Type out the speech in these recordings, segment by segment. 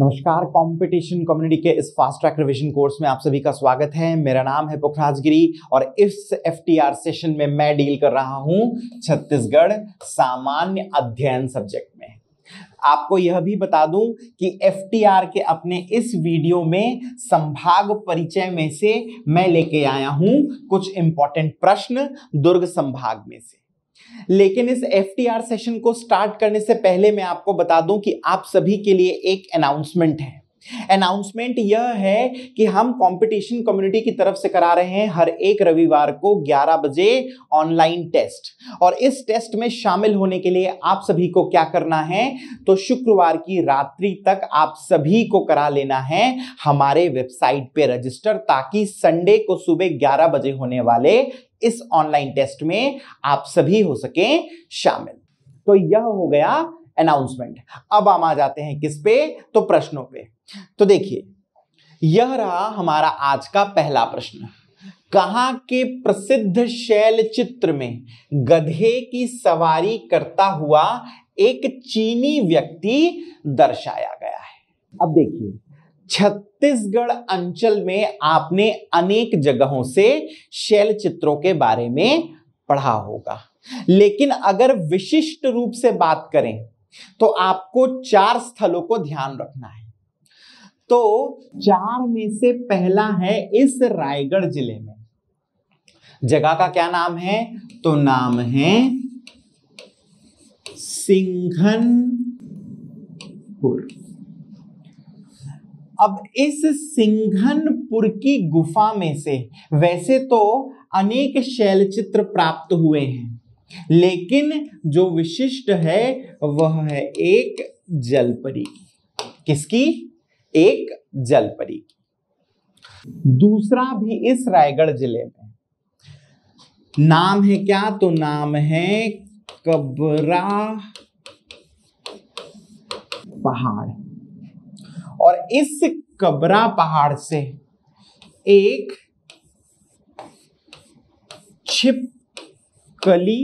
नमस्कार competition community के इस फास्ट ट्रैक रिवीजन कोर्स में आप सभी का स्वागत है मेरा नाम है पुखराज गिरी और इस एफटीआर सेशन में मैं डील कर रहा हूं छत्तीसगढ़ सामान्य अध्ययन सब्जेक्ट में आपको यह भी बता दूं कि एफटीआर के अपने इस वीडियो में संभाग परिचय में से मैं लेके आया हूं कुछ इंपॉर्टेंट प्रश्न दुर्ग संभाग में से लेकिन इस एफ सेशन को स्टार्ट करने से पहले मैं आपको बता दूं कि आप सभी के लिए एक अनाउंसमेंट है अनाउंसमेंट यह है कि हम कंपटीशन कम्युनिटी की तरफ से करा रहे हैं हर एक रविवार को 11 बजे ऑनलाइन टेस्ट और इस टेस्ट में शामिल होने के लिए आप सभी को क्या करना है तो शुक्रवार की रात्रि तक आप सभी को करा लेना है हमारे वेबसाइट पे रजिस्टर ताकि संडे को सुबह 11 बजे होने वाले इस ऑनलाइन टेस्ट में आप सभी हो सके शामिल तो यह हो गया अनाउंसमेंट अब हम आ जाते हैं किस पे तो प्रश्नों पे तो देखिए यह रहा हमारा आज का पहला प्रश्न कहाँ के प्रसिद्ध शैल चित्र में गधे की सवारी करता हुआ एक चीनी व्यक्ति दर्शाया गया है अब देखिए छत्तीसगढ़ अंचल में आपने अनेक जगहों से शैल चित्रों के बारे में पढ़ा होगा लेकिन अगर विशिष्ट रूप से बात करें तो आपको चार स्थलों को ध्यान रखना है तो चार में से पहला है इस रायगढ़ जिले में जगह का क्या नाम है तो नाम है सिंघनपुर अब इस सिंघनपुर की गुफा में से वैसे तो अनेक शैल चित्र प्राप्त हुए हैं लेकिन जो विशिष्ट है वह है एक जलपरी किसकी एक जलपरी की दूसरा भी इस रायगढ़ जिले में नाम है क्या तो नाम है कबरा पहाड़ और इस कबरा पहाड़ से एक छिपकली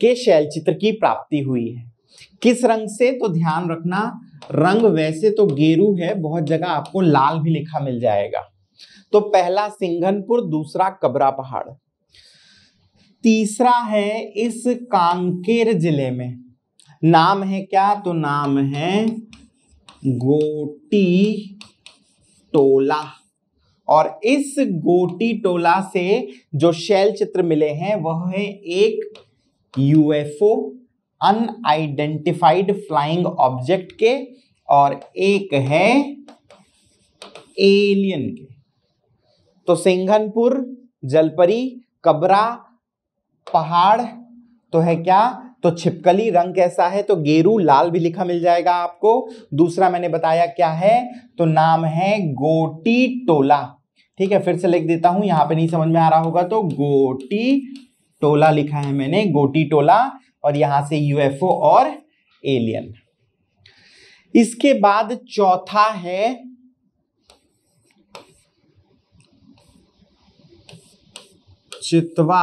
के शैलचित्र की प्राप्ति हुई है किस रंग से तो ध्यान रखना रंग वैसे तो गेरू है बहुत जगह आपको लाल भी लिखा मिल जाएगा तो पहला सिंघनपुर दूसरा कबरा पहाड़ तीसरा है इस कांकेर जिले में नाम है क्या तो नाम है गोटी टोला और इस गोटी टोला से जो शैल चित्र मिले हैं वह है एक यूएफओ अनआइडेंटिफाइड फ्लाइंग ऑब्जेक्ट के और एक है एलियन के तो सिंघनपुर जलपरी कबरा पहाड़ तो है क्या तो छिपकली रंग कैसा है तो गेरू लाल भी लिखा मिल जाएगा आपको दूसरा मैंने बताया क्या है तो नाम है गोटी टोला ठीक है फिर से लिख देता हूं यहां पे नहीं समझ में आ रहा होगा तो गोटी टोला लिखा है मैंने गोटी टोला और यहां से यूएफओ और एलियन इसके बाद चौथा है चितवा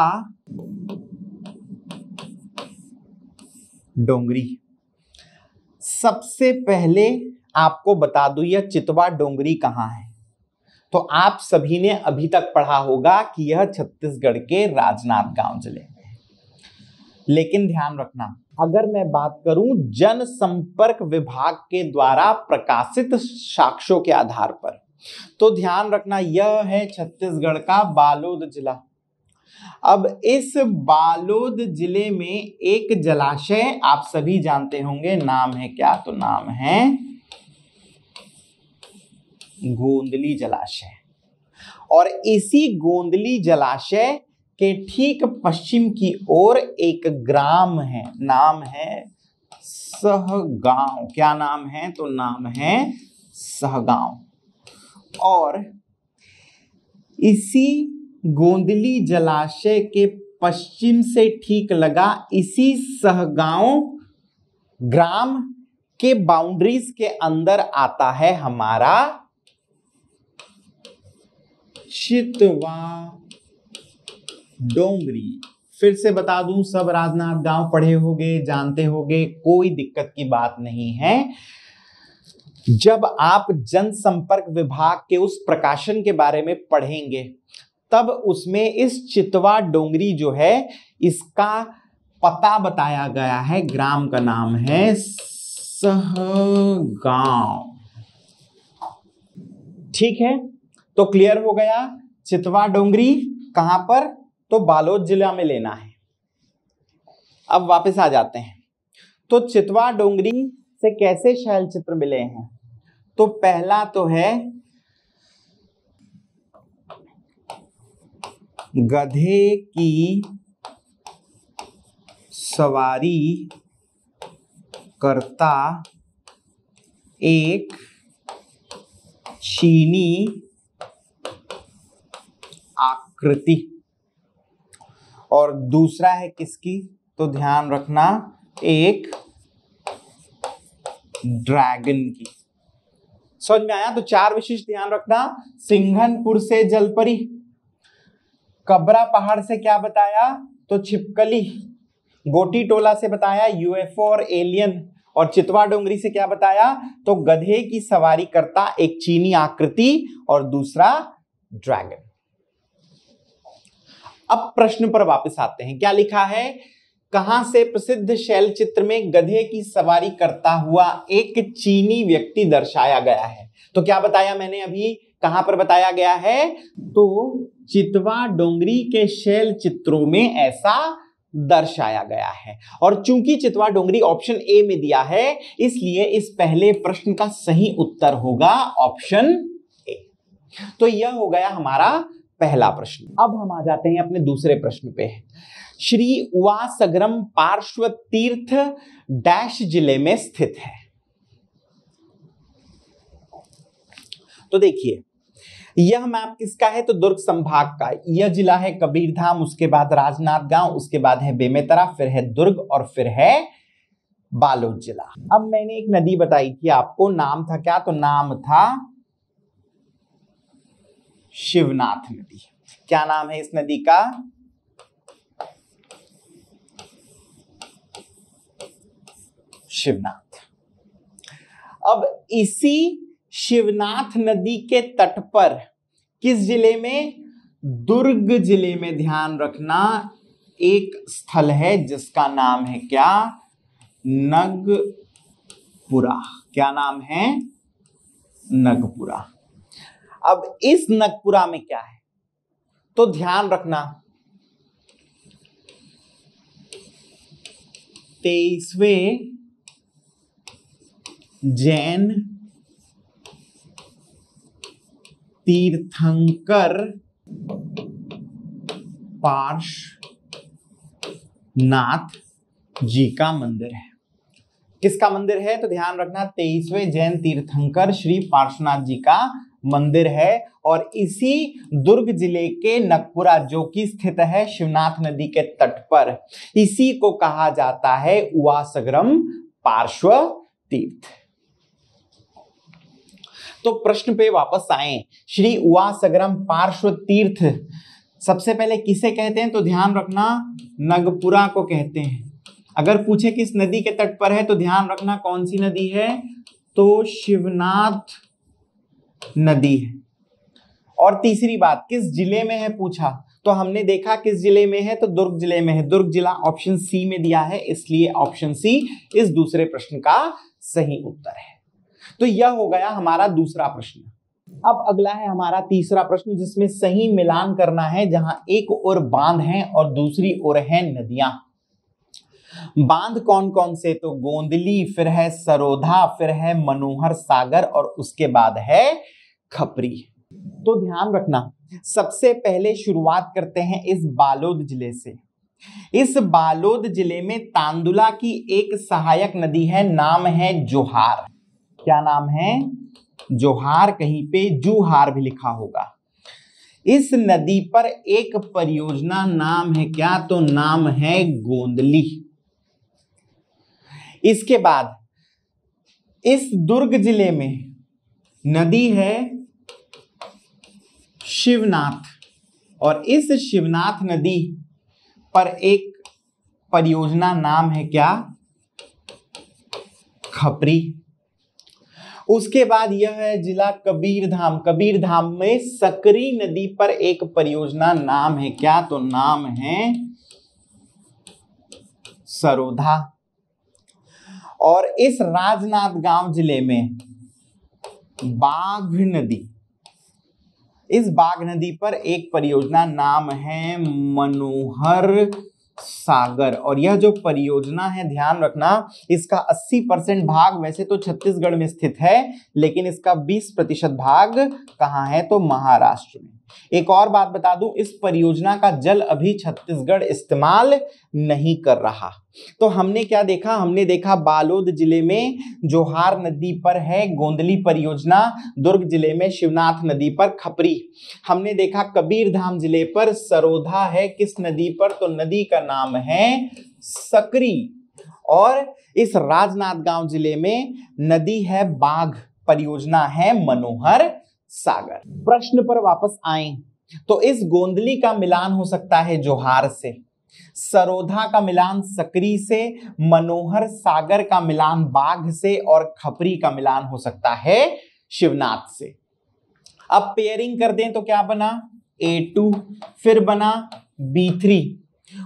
डोंगरी सबसे पहले आपको बता दू यह चितवा डोंगरी कहाँ है तो आप सभी ने अभी तक पढ़ा होगा कि यह छत्तीसगढ़ के राजनाथ गांव जिले लेकिन ध्यान रखना अगर मैं बात करूं जनसंपर्क विभाग के द्वारा प्रकाशित साक्ष्यों के आधार पर तो ध्यान रखना यह है छत्तीसगढ़ का बालोद जिला अब इस बालोद जिले में एक जलाशय आप सभी जानते होंगे नाम है क्या तो नाम है गोंदली जलाशय और इसी गोंदली जलाशय के ठीक पश्चिम की ओर एक ग्राम है नाम है सहगांव क्या नाम है तो नाम है सहगांव और इसी गोंदली जलाशय के पश्चिम से ठीक लगा इसी सहगांव ग्राम के बाउंड्रीज के अंदर आता है हमारा चितवा डोंगरी फिर से बता दूं सब राजनाथ गांव पढ़े होगे जानते होगे कोई दिक्कत की बात नहीं है जब आप जनसंपर्क विभाग के उस प्रकाशन के बारे में पढ़ेंगे तब उसमें इस चितवा डोंगरी जो है इसका पता बताया गया है ग्राम का नाम है सहगांव ठीक है तो क्लियर हो गया चितवा डोंगरी कहां पर तो बालोद जिला में लेना है अब वापस आ जाते हैं तो चितवा डोंगरी से कैसे शैल चित्र मिले हैं तो पहला तो है गधे की सवारी करता एक चीनी आकृति और दूसरा है किसकी तो ध्यान रखना एक ड्रैगन की समझ में आया तो चार विशिष्ट ध्यान रखना सिंघनपुर से जलपरी कबरा पहाड़ से क्या बताया तो छिपकली गोटी टोला से बताया यूएफओ और एलियन और चितवा डोंगरी से क्या बताया तो गधे की सवारी करता एक चीनी आकृति और दूसरा ड्रैगन अब प्रश्न पर वापस आते हैं क्या लिखा है कहां से प्रसिद्ध शैल चित्र में गधे की सवारी करता हुआ एक चीनी व्यक्ति दर्शाया गया है तो क्या बताया मैंने अभी कहां पर बताया गया है तो चितवा डोंगरी के शैल चित्रों में ऐसा दर्शाया गया है और चूंकि चितवा डोंगरी ऑप्शन ए में दिया है इसलिए इस पहले प्रश्न का सही उत्तर होगा ऑप्शन ए तो यह हो गया हमारा पहला प्रश्न अब हम आ जाते हैं अपने दूसरे प्रश्न पे श्री उआ पार्श्व तीर्थ डैश जिले में स्थित है तो देखिए यह मैप किसका है तो दुर्ग संभाग का यह जिला है कबीरधाम उसके बाद राजनाथ गांव उसके बाद है बेमेतरा फिर है दुर्ग और फिर है बालोद जिला अब मैंने एक नदी बताई थी आपको नाम था क्या तो नाम था शिवनाथ नदी क्या नाम है इस नदी का शिवनाथ अब इसी शिवनाथ नदी के तट पर किस जिले में दुर्ग जिले में ध्यान रखना एक स्थल है जिसका नाम है क्या नगपुरा क्या नाम है नगपुरा अब इस नगपुरा में क्या है तो ध्यान रखना तेईसवे जैन तीर्थंकर पार्शनाथ जी का मंदिर है किसका मंदिर है तो ध्यान रखना तेईसवे जैन तीर्थंकर श्री पार्शनाथ जी का मंदिर है और इसी दुर्ग जिले के नकपुरा जो कि स्थित है शिवनाथ नदी के तट पर इसी को कहा जाता है उवासग्रम पार्श्व तीर्थ तो प्रश्न पे वापस आए श्री उवासग्रम पार्श्व तीर्थ सबसे पहले किसे कहते हैं तो ध्यान रखना नगपुरा को कहते हैं अगर पूछे किस नदी के तट पर है तो ध्यान रखना कौन सी नदी है तो शिवनाथ नदी है और तीसरी बात किस जिले में है पूछा तो हमने देखा किस जिले में है तो दुर्ग जिले में है दुर्ग जिला ऑप्शन सी में दिया है इसलिए ऑप्शन सी इस दूसरे प्रश्न का सही उत्तर है तो यह हो गया हमारा दूसरा प्रश्न अब अगला है हमारा तीसरा प्रश्न जिसमें सही मिलान करना है जहां एक ओर बांध है और दूसरी ओर है नदियां बांध कौन कौन से तो गोंदली फिर है सरोधा फिर है मनोहर सागर और उसके बाद है खपरी तो ध्यान रखना सबसे पहले शुरुआत करते हैं इस बालोद जिले से इस बालोद जिले में तांदुला की एक सहायक नदी है नाम है जोहार क्या नाम है जोहार कहीं पे जूहार भी लिखा होगा इस नदी पर एक परियोजना नाम है क्या तो नाम है गोंदली इसके बाद इस दुर्ग जिले में नदी है शिवनाथ और इस शिवनाथ नदी पर एक परियोजना नाम है क्या खपरी उसके बाद यह है जिला कबीरधाम कबीरधाम में सकरी नदी पर एक परियोजना नाम है क्या तो नाम है सरोधा और इस राजनांदगांव जिले में बाघ नदी इस बाघ नदी पर एक परियोजना नाम है मनोहर सागर और यह जो परियोजना है ध्यान रखना इसका 80 परसेंट भाग वैसे तो छत्तीसगढ़ में स्थित है लेकिन इसका 20 प्रतिशत भाग कहाँ है तो महाराष्ट्र में एक और बात बता दूं इस परियोजना का जल अभी छत्तीसगढ़ इस्तेमाल नहीं कर रहा तो हमने क्या देखा हमने देखा बालोद जिले में जोहार नदी पर है गोंदली परियोजना दुर्ग जिले में शिवनाथ नदी पर खपरी हमने देखा कबीरधाम जिले पर सरोधा है किस नदी पर तो नदी का नाम है सकरी और इस राजनाथ गांव जिले में नदी है बाघ परियोजना है मनोहर सागर प्रश्न पर वापस आए तो इस गोंदली का मिलान हो सकता है जोहार से सरोधा का मिलान सकरी से मनोहर सागर का मिलान बाघ से और खपरी का मिलान हो सकता है शिवनाथ से अब पेयरिंग कर दें तो क्या बना A2 फिर बना B3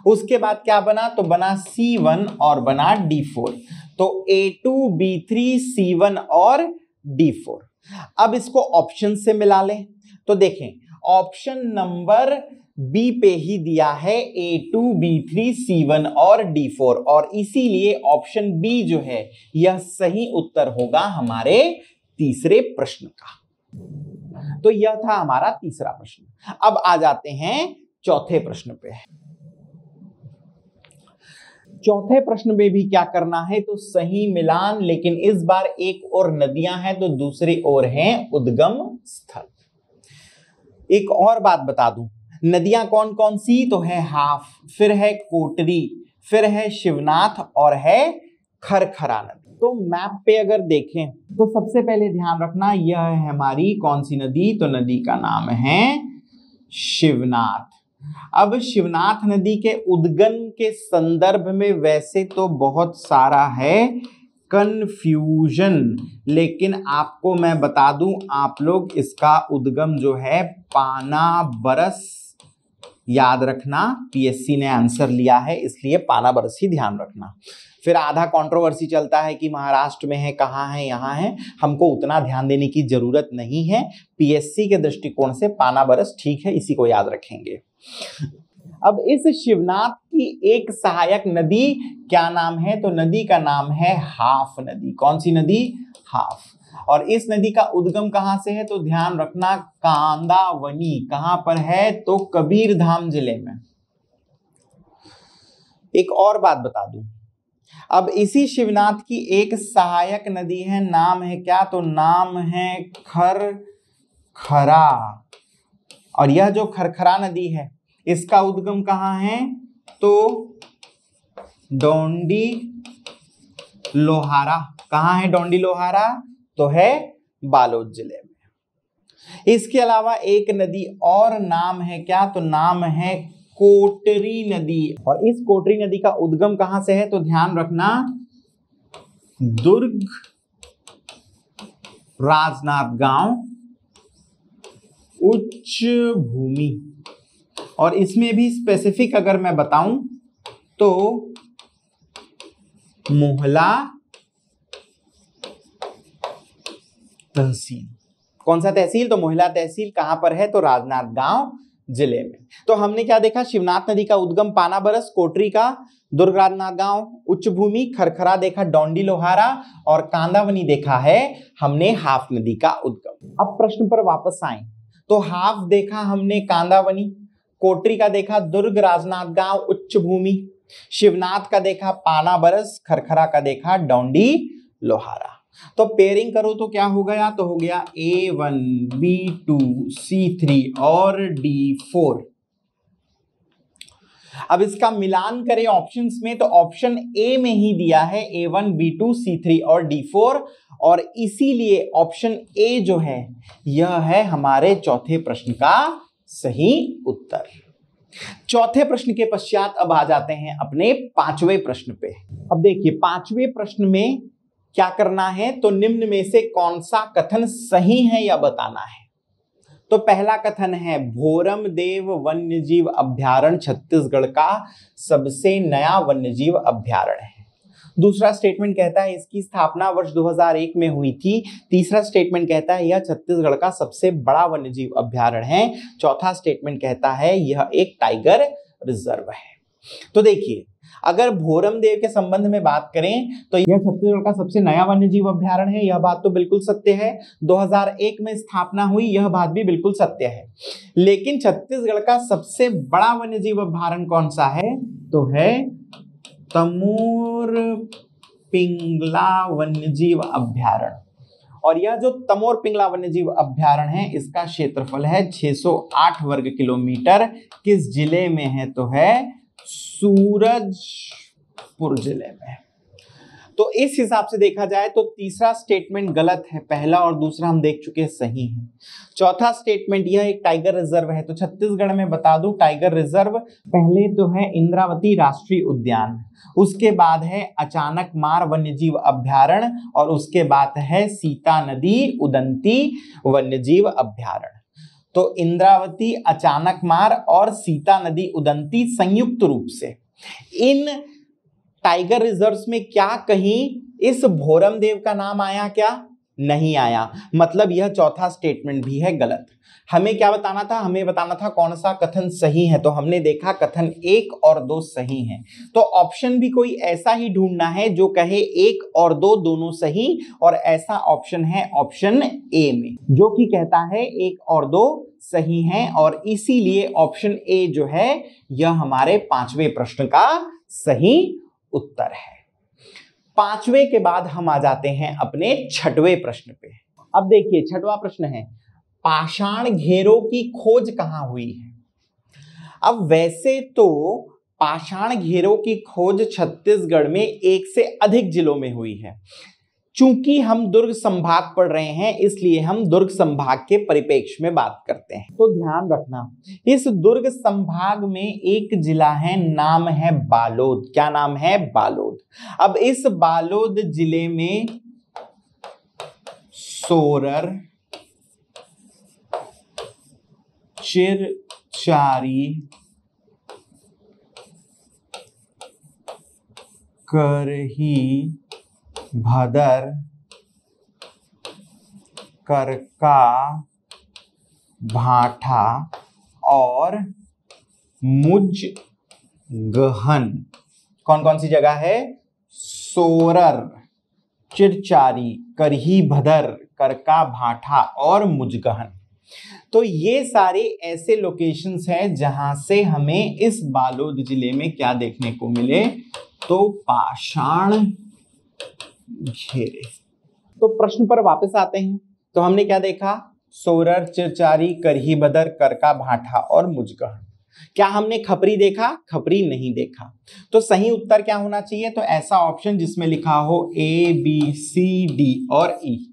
उसके बाद क्या बना तो बना C1 और बना D4 तो A2 B3 C1 और D4 अब इसको ऑप्शन से मिला लें तो देखें ऑप्शन नंबर बी पे ही दिया है A two B three C one और डी फोर और इसीलिए ऑप्शन बी जो है यह सही उत्तर होगा हमारे तीसरे प्रश्न का तो यह था हमारा तीसरा प्रश्न अब आ जाते हैं चौथे प्रश्न पे चौथे प्रश्न में भी क्या करना है तो सही मिलान लेकिन इस बार एक और नदियां हैं तो दूसरी ओर हैं उद्गम स्थल एक और बात बता दूं नदियां कौन कौन सी तो है हाफ फिर है कोटरी फिर है शिवनाथ और है खरखरा नदी तो मैप पे अगर देखें तो सबसे पहले ध्यान रखना यह है हमारी कौन सी नदी तो नदी का नाम है शिवनाथ अब शिवनाथ नदी के उद्गम के संदर्भ में वैसे तो बहुत सारा है कन्फ्यूजन लेकिन आपको मैं बता दूं आप लोग इसका उद्गम जो है पाना बरस याद रखना पीएससी ने आंसर लिया है इसलिए पाना बरस ही ध्यान रखना फिर आधा कंट्रोवर्सी चलता है कि महाराष्ट्र में है कहाँ है यहाँ है हमको उतना ध्यान देने की जरूरत नहीं है पीएससी के दृष्टिकोण से पाना बरस ठीक है इसी को याद रखेंगे अब इस शिवनाथ की एक सहायक नदी क्या नाम है तो नदी का नाम है हाफ नदी कौन सी नदी हाफ और इस नदी का उद्गम कहाँ से है तो ध्यान रखना कांदावनी कहां पर है तो कबीर धाम जिले में एक और बात बता दू अब इसी शिवनाथ की एक सहायक नदी है नाम है क्या तो नाम है खर खरा और यह जो खरखरा नदी है इसका उद्गम कहाँ है तो डोंडी लोहारा कहाँ है डोंडी लोहारा तो है बालोद जिले में इसके अलावा एक नदी और नाम है क्या तो नाम है कोटरी नदी और इस कोटरी नदी का उद्गम कहां से है तो ध्यान रखना दुर्ग राजनाथ गांव उच्च भूमि और इसमें भी स्पेसिफिक अगर मैं बताऊं तो मोहला तहसील कौन सा तहसील तो मोहला तहसील कहां पर है तो राजनाथ गांव जिले में तो हमने क्या देखा शिवनाथ नदी का उद्गम पाना बरस कोटरी का दुर्ग राजनाथ गांव उच्च भूमि खरखरा देखा डोंडी लोहारा और कांदावनी देखा है हमने हाफ नदी का उद्गम अब प्रश्न पर वापस आए तो हाफ देखा हमने कांदावनी कोटरी का देखा दुर्ग राजनाथ गांव उच्च भूमि शिवनाथ का देखा पाना बरस खरखरा का देखा डोंडी लोहारा तो पेयरिंग करो तो क्या हो गया तो हो गया A one B two C three और डी फोर अब इसका मिलान करें ऑप्शंस में तो ऑप्शन ए में ही दिया है A one B two C three और डी फोर और इसीलिए ऑप्शन ए जो है यह है हमारे चौथे प्रश्न का सही उत्तर चौथे प्रश्न के पश्चात अब आ जाते हैं अपने पांचवें प्रश्न पे अब देखिए पांचवें प्रश्न में क्या करना है तो निम्न में से कौन सा कथन सही है या बताना है तो पहला कथन है भोरम देव वन्य जीव अभ्यारण छत्तीसगढ़ का सबसे नया वन्य जीव अभ्यारण है दूसरा स्टेटमेंट कहता है इसकी स्थापना वर्ष 2001 में हुई थी तीसरा स्टेटमेंट कहता है यह छत्तीसगढ़ का सबसे बड़ा वन्यजीव अभ्यारण है चौथा स्टेटमेंट कहता है यह एक टाइगर रिजर्व है तो देखिए अगर भोरम देव के संबंध में बात करें तो यह छत्तीसगढ़ का सबसे नया वन्य जीव अभ्यारण है यह बात तो बिल्कुल सत्य है 2001 में स्थापना हुई यह बात भी बिल्कुल सत्य है लेकिन छत्तीसगढ़ का सबसे बड़ा वन्य जीव अभ्यारण कौन सा है तो है तमोर पिंगला वन्य जीव अभ्यारण और यह जो तमोर पिंगला वन्यजीव अभ्यारण है इसका क्षेत्रफल है 608 वर्ग किलोमीटर किस जिले में है तो है सूरजपुर जिले में तो इस हिसाब से देखा जाए तो तीसरा स्टेटमेंट गलत है पहला और दूसरा हम देख चुके हैं सही है चौथा स्टेटमेंट यह एक टाइगर रिजर्व है तो छत्तीसगढ़ में बता दूं टाइगर रिजर्व पहले तो है इंद्रावती राष्ट्रीय उद्यान उसके बाद है अचानक मार वन्यजीव अभ्यारण और उसके बाद है सीता नदी उदंती वन्यजीव अभ्यारण तो इंद्रावती मार और सीता नदी उदंती संयुक्त रूप से इन टाइगर रिजर्व्स में क्या कहीं इस भोरम देव का नाम आया क्या नहीं आया मतलब यह चौथा स्टेटमेंट भी है गलत हमें क्या बताना था हमें बताना था कौन सा कथन सही है तो हमने देखा कथन एक और दो सही हैं तो ऑप्शन भी कोई ऐसा ही ढूंढना है जो कहे एक और दो दोनों सही और ऐसा ऑप्शन है ऑप्शन ए में जो कि कहता है एक और दो सही हैं और इसीलिए ऑप्शन ए जो है यह हमारे पांचवें प्रश्न का सही उत्तर है पांचवे के बाद हम आ जाते हैं अपने छठवें प्रश्न पे अब देखिए छठवा प्रश्न है पाषाण घेरों की खोज कहां हुई है अब वैसे तो पाषाण घेरों की खोज छत्तीसगढ़ में एक से अधिक जिलों में हुई है चूंकि हम दुर्ग संभाग पढ़ रहे हैं इसलिए हम दुर्ग संभाग के परिपेक्ष में बात करते हैं तो ध्यान रखना इस दुर्ग संभाग में एक जिला है नाम है बालोद क्या नाम है बालोद अब इस बालोद जिले में सोरर चिरचारी करही भदर करका भाठा और मुज गहन कौन कौन सी जगह है सोरर चिरचारी करही भदर करका भाठा और मुजगहन तो ये सारे ऐसे लोकेशंस हैं जहां से हमें इस बालोद जिले में क्या देखने को मिले तो पाषाण घेरे तो प्रश्न पर वापस आते हैं तो हमने क्या देखा सोरर चिरचारी करही बदर करका भाठा और मुजगहन क्या हमने खपरी देखा खपरी नहीं देखा तो सही उत्तर क्या होना चाहिए तो ऐसा ऑप्शन जिसमें लिखा हो ए बी सी डी और ई e.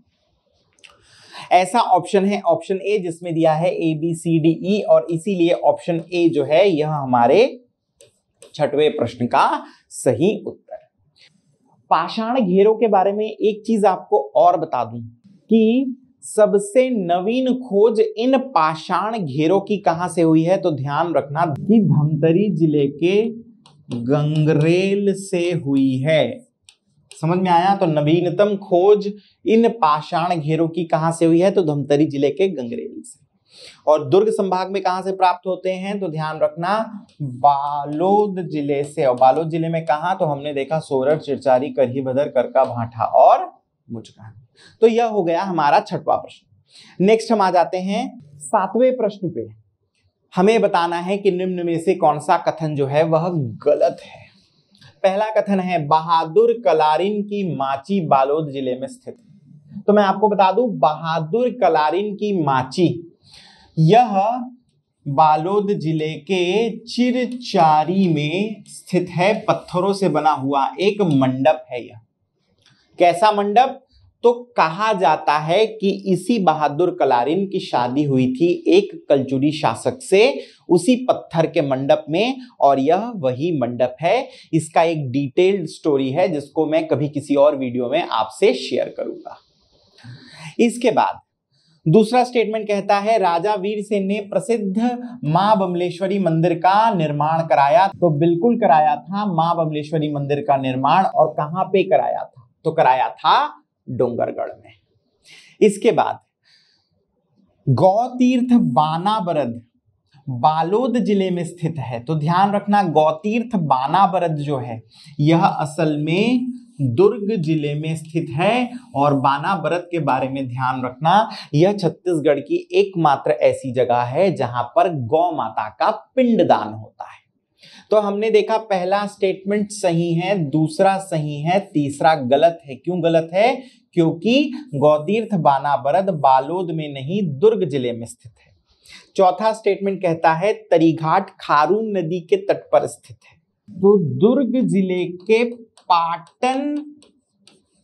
ऐसा ऑप्शन है ऑप्शन ए जिसमें दिया है A B C D E और इसीलिए ऑप्शन ए जो है यह हमारे छठवें प्रश्न का सही उत्तर पाषाण घेरों के बारे में एक चीज आपको और बता दूं कि सबसे नवीन खोज इन पाषाण घेरों की कहां से हुई है तो ध्यान रखना कि धमतरी जिले के गंगरेल से हुई है समझ में आया तो नवीनतम खोज इन पाषाण घेरों की कहां से हुई है तो धमतरी जिले के गंगरेल से और दुर्ग संभाग में कहां से प्राप्त होते हैं तो ध्यान रखना बालोद जिले से और बालोद जिले में कहा तो हमने देखा सोरठ चिरचारी करही भदर करका भाठा और मुझका है तो यह हो गया हमारा छठवा प्रश्न नेक्स्ट हम आ जाते हैं सातवें प्रश्न पे हमें बताना है कि निम्न में से कौन सा कथन जो है वह गलत है पहला कथन है बहादुर कलारिन की माची बालोद जिले में स्थित तो मैं आपको बता दूं बहादुर कलारिन की माची यह बालोद जिले के चिरचारी में स्थित है पत्थरों से बना हुआ एक मंडप है यह कैसा मंडप तो कहा जाता है कि इसी बहादुर कलारिन की शादी हुई थी एक कलचुरी शासक से उसी पत्थर के मंडप में और यह वही मंडप है इसका एक डिटेल्ड स्टोरी है जिसको मैं कभी किसी और वीडियो में आपसे शेयर करूंगा इसके बाद दूसरा स्टेटमेंट कहता है राजा वीर सेन ने प्रसिद्ध मां बमलेश्वरी मंदिर का निर्माण कराया तो बिल्कुल कराया था मां बमलेश्वरी मंदिर का निर्माण और कहाँ पे कराया था तो कराया था डोंगरगढ़ में इसके बाद गौतीर्थ बानाबरद बालोद जिले में स्थित है तो ध्यान रखना गौतीर्थ बानाबरद जो है यह असल में दुर्ग जिले में स्थित है और बानाबरद के बारे में ध्यान रखना यह छत्तीसगढ़ की एकमात्र ऐसी जगह है जहां पर गौ माता का पिंडदान होता है तो हमने देखा पहला स्टेटमेंट सही है दूसरा सही है तीसरा गलत है क्यों गलत है क्योंकि गौतीर्थ बानाबरद बालोद में नहीं दुर्ग जिले में स्थित है चौथा स्टेटमेंट कहता है तरीघाट खारून नदी के तट पर स्थित है तो दुर्ग जिले के पाटन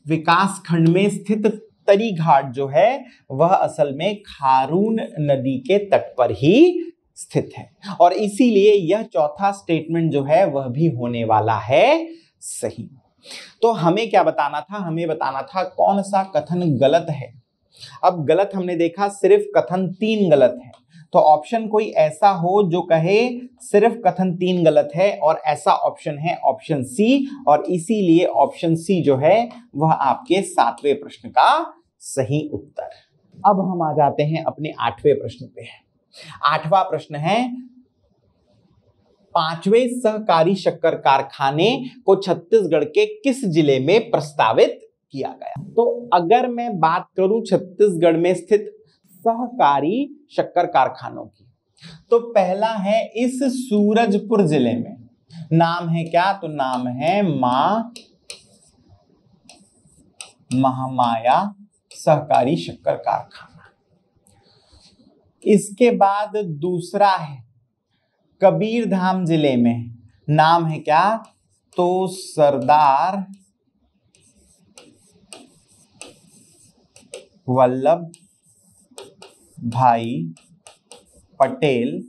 विकास खंड में स्थित तरीघाट जो है वह असल में खारून नदी के तट पर ही स्थित है और इसीलिए यह चौथा स्टेटमेंट जो है वह भी होने वाला है सही तो हमें क्या बताना था हमें बताना था कौन सा कथन गलत है अब गलत हमने देखा सिर्फ कथन तीन गलत है तो ऑप्शन कोई ऐसा हो जो कहे सिर्फ कथन तीन गलत है और ऐसा ऑप्शन है ऑप्शन सी और इसीलिए ऑप्शन सी जो है वह आपके सातवें प्रश्न का सही उत्तर अब हम आ जाते हैं अपने आठवें प्रश्न पे आठवां प्रश्न है पांचवें सहकारी शक्कर कारखाने को छत्तीसगढ़ के किस जिले में प्रस्तावित किया गया तो अगर मैं बात करूं छत्तीसगढ़ में स्थित सहकारी शक्कर कारखानों की तो पहला है इस सूरजपुर जिले में नाम है क्या तो नाम है मां महामाया सहकारी शक्कर कारखाना इसके बाद दूसरा है कबीर धाम जिले में नाम है क्या तो सरदार वल्लभ भाई पटेल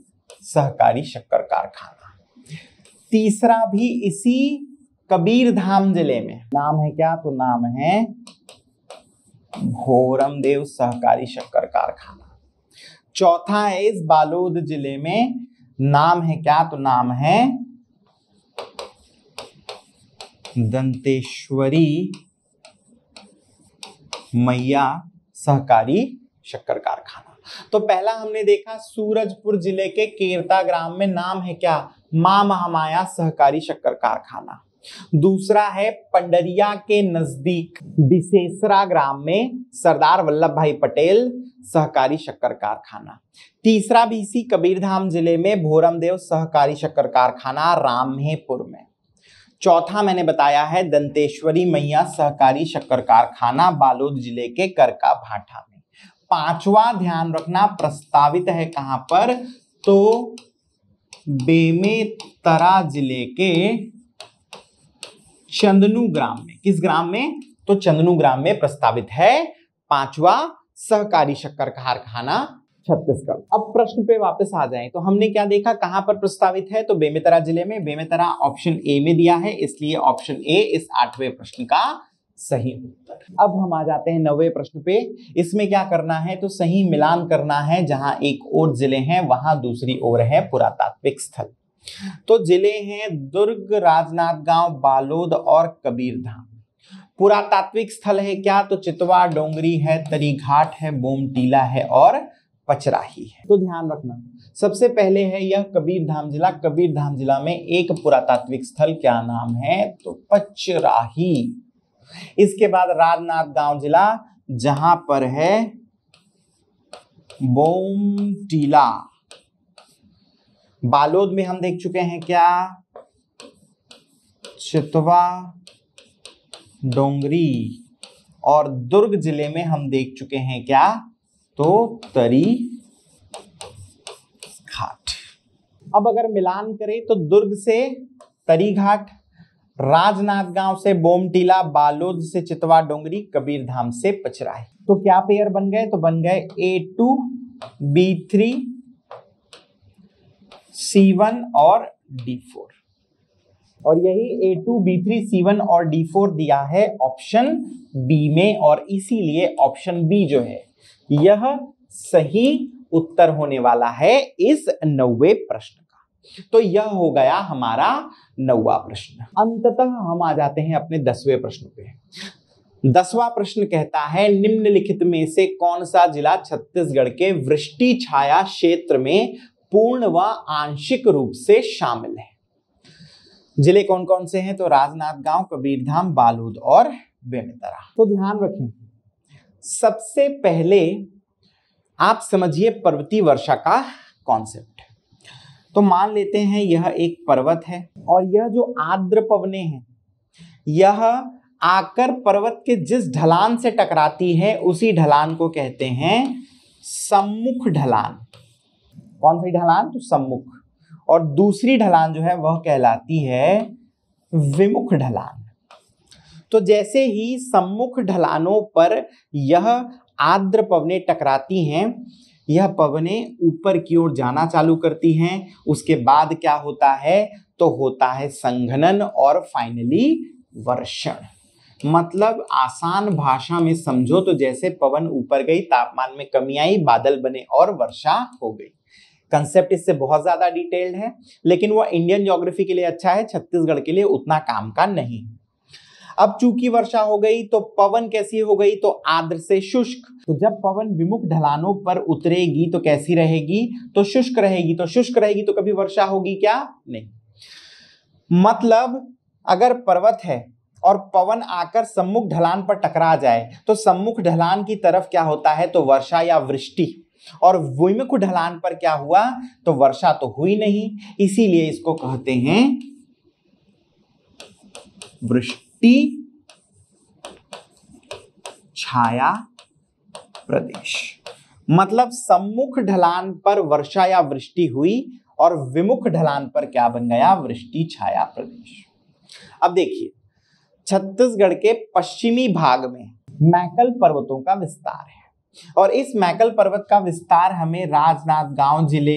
सहकारी शक्कर कारखाना तीसरा भी इसी कबीर धाम जिले में नाम है क्या तो नाम है भोरमदेव सहकारी शक्कर कारखाना चौथा है इस बालोद जिले में नाम है क्या तो नाम है दंतेश्वरी मैया सहकारी शक्कर कारखाना तो पहला हमने देखा सूरजपुर जिले के केरता ग्राम में नाम है क्या मां महामाया सहकारी शक्कर कारखाना दूसरा है पंडरिया के नजदीक बिसेसरा ग्राम में सरदार वल्लभ भाई पटेल सहकारी शक्कर कारखाना तीसरा भी इसी कबीरधाम जिले में भोरमदेव सहकारी शक्कर कारखाना रामहेपुर में चौथा मैंने बताया है दंतेश्वरी मैया सहकारी शक्कर कारखाना बालोद जिले के करका भाटा में पांचवा ध्यान रखना प्रस्तावित है कहां पर तो बेमेतरा जिले के चंदनू ग्राम में किस ग्राम में तो चंदनू ग्राम में प्रस्तावित है पांचवा सहकारी शक्कर कारखाना छत्तीसगढ़ अब प्रश्न पे वापस आ जाएं तो हमने क्या देखा कहां पर प्रस्तावित है तो बेमेतरा जिले में बेमेतरा ऑप्शन ए में दिया है इसलिए ऑप्शन ए इस आठवें प्रश्न का सही उत्तर अब हम आ जाते हैं नवे प्रश्न पे इसमें क्या करना है तो सही मिलान करना है जहां एक और जिले हैं वहां दूसरी ओर है पुरातात्विक स्थल तो जिले हैं दुर्ग गांव बालोद और कबीरधाम पुरातात्विक स्थल है क्या तो चितवा डोंगरी है तरीघाट है बोम टीला है और पचराही है तो ध्यान रखना सबसे पहले है यह कबीरधाम जिला कबीरधाम जिला में एक पुरातात्विक स्थल क्या नाम है तो पचराही इसके बाद गांव जिला जहां पर है बोम टीला बालोद में हम देख चुके हैं क्या चितवा डोंगरी और दुर्ग जिले में हम देख चुके हैं क्या तो तरी घाट अब अगर मिलान करें तो दुर्ग से तरी घाट राजनाथ गांव से बोमटीला बालोद से चितवा डोंगरी कबीरधाम से पचराही तो क्या पेयर बन गए तो बन गए A two B three C one और डी फोर और यही A two B three C one और डी फोर दिया है ऑप्शन बी में और इसीलिए ऑप्शन बी जो है यह सही उत्तर होने वाला है इस नवे प्रश्न का तो यह हो गया हमारा नवा प्रश्न अंततः हम आ जाते हैं अपने दसवें प्रश्न पे दसवा प्रश्न कहता है निम्नलिखित में से कौन सा जिला छत्तीसगढ़ के वृष्टि छाया क्षेत्र में पूर्ण व आंशिक रूप से शामिल है जिले कौन कौन से हैं तो राजनाथ गांव कबीरधाम बालूद और बेमेतरा तो ध्यान रखें सबसे पहले आप समझिए पर्वतीय वर्षा का कॉन्सेप्ट तो मान लेते हैं यह एक पर्वत है और यह जो आर्द्र पवने हैं यह आकर पर्वत के जिस ढलान से टकराती है उसी ढलान को कहते हैं सम्मुख ढलान कौन सी ढलान तो सम्मुख और दूसरी ढलान जो है वह कहलाती है विमुख ढलान तो जैसे ही सम्मुख ढलानों पर यह आर्द्र पवने टकराती हैं यह पवने ऊपर की ओर जाना चालू करती हैं उसके बाद क्या होता है तो होता है संघनन और फाइनली वर्षण मतलब आसान भाषा में समझो तो जैसे पवन ऊपर गई तापमान में कमी आई बादल बने और वर्षा हो गई कंसेप्ट इससे बहुत ज़्यादा डिटेल्ड है लेकिन वह इंडियन ज्योग्राफी के लिए अच्छा है छत्तीसगढ़ के लिए उतना काम का नहीं अब चूंकि वर्षा हो गई तो पवन कैसी हो गई तो आद्र से शुष्क तो जब पवन विमुख ढलानों पर उतरेगी तो कैसी रहेगी तो शुष्क रहेगी तो शुष्क रहेगी तो कभी वर्षा होगी क्या नहीं मतलब अगर पर्वत है और पवन आकर सम्मुख ढलान पर टकरा जाए तो सम्मुख ढलान की तरफ क्या होता है तो वर्षा या वृष्टि और विमुख ढलान पर क्या हुआ तो वर्षा तो हुई नहीं इसीलिए इसको कहते हैं वृष्टि छाया प्रदेश मतलब सम्मुख ढलान पर वर्षा या वृष्टि हुई और विमुख ढलान पर क्या बन गया वृष्टि छाया प्रदेश अब देखिए छत्तीसगढ़ के पश्चिमी भाग में मैकल पर्वतों का विस्तार है और इस मैकल पर्वत का विस्तार हमें राजनाथ गांव जिले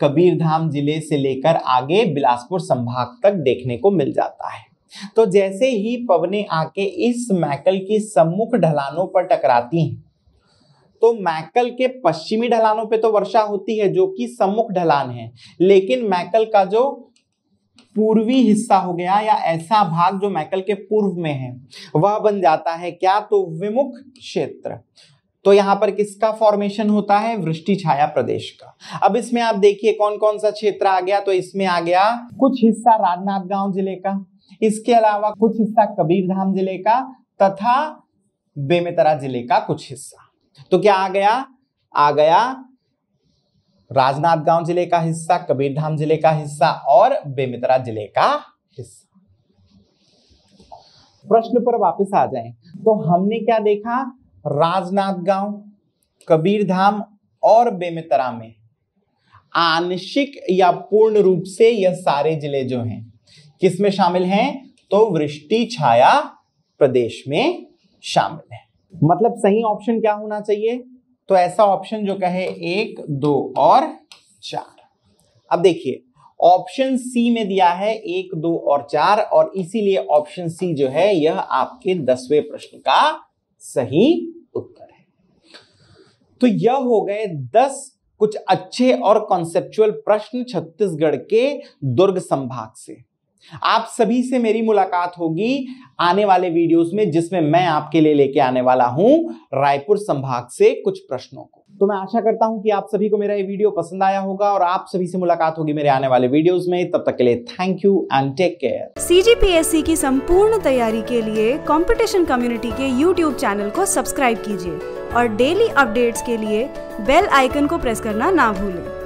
कबीरधाम जिले से लेकर आगे बिलासपुर संभाग तक देखने को मिल जाता है तो जैसे ही पवने आके इस मैकल की सम्मुख ढलानों पर टकराती हैं तो मैकल के पश्चिमी ढलानों पे तो वर्षा होती है जो कि सम्मुख ढलान है लेकिन मैकल का जो पूर्वी हिस्सा हो गया या ऐसा भाग जो मैकल के पूर्व में है वह बन जाता है क्या तो विमुख क्षेत्र तो यहाँ पर किसका फॉर्मेशन होता है वृष्टि छाया प्रदेश का अब इसमें आप देखिए कौन कौन सा क्षेत्र आ गया तो इसमें आ गया कुछ हिस्सा राजनाथ गांव जिले का इसके अलावा कुछ हिस्सा कबीरधाम जिले का तथा बेमेतरा जिले का कुछ हिस्सा तो क्या आ गया आ गया गांव जिले का हिस्सा कबीरधाम जिले का हिस्सा और बेमितरा जिले का हिस्सा प्रश्न पर वापस आ जाएं तो हमने क्या देखा राजनाथगांव कबीरधाम और बेमेतरा में आंशिक या पूर्ण रूप से यह सारे जिले जो हैं किसमें शामिल हैं तो वृष्टि छाया प्रदेश में शामिल है मतलब सही ऑप्शन क्या होना चाहिए तो ऐसा ऑप्शन जो कहे एक दो और चार अब देखिए ऑप्शन सी में दिया है एक दो और चार और इसीलिए ऑप्शन सी जो है यह आपके दसवें प्रश्न का सही उत्तर है तो यह हो गए दस कुछ अच्छे और कॉन्सेप्चुअल प्रश्न छत्तीसगढ़ के दुर्ग संभाग से आप सभी से मेरी मुलाकात होगी आने वाले वीडियोस में जिसमें मैं आपके लिए लेके आने वाला हूं रायपुर संभाग से कुछ प्रश्नों को तो मैं आशा करता हूं कि आप सभी को मेरा ये वीडियो पसंद आया होगा और आप सभी से मुलाकात होगी मेरे आने वाले वीडियोस में तब तक के लिए thank you and take care CGPSC की संपूर्ण तैयारी के लिए कॉम्पिटिशन कम्युनिटी के यूट्यूब चैनल को सब्सक्राइब कीजिए और डेली अपडेट्स के लिए बेल आइकन को प्रेस करना ना भूलें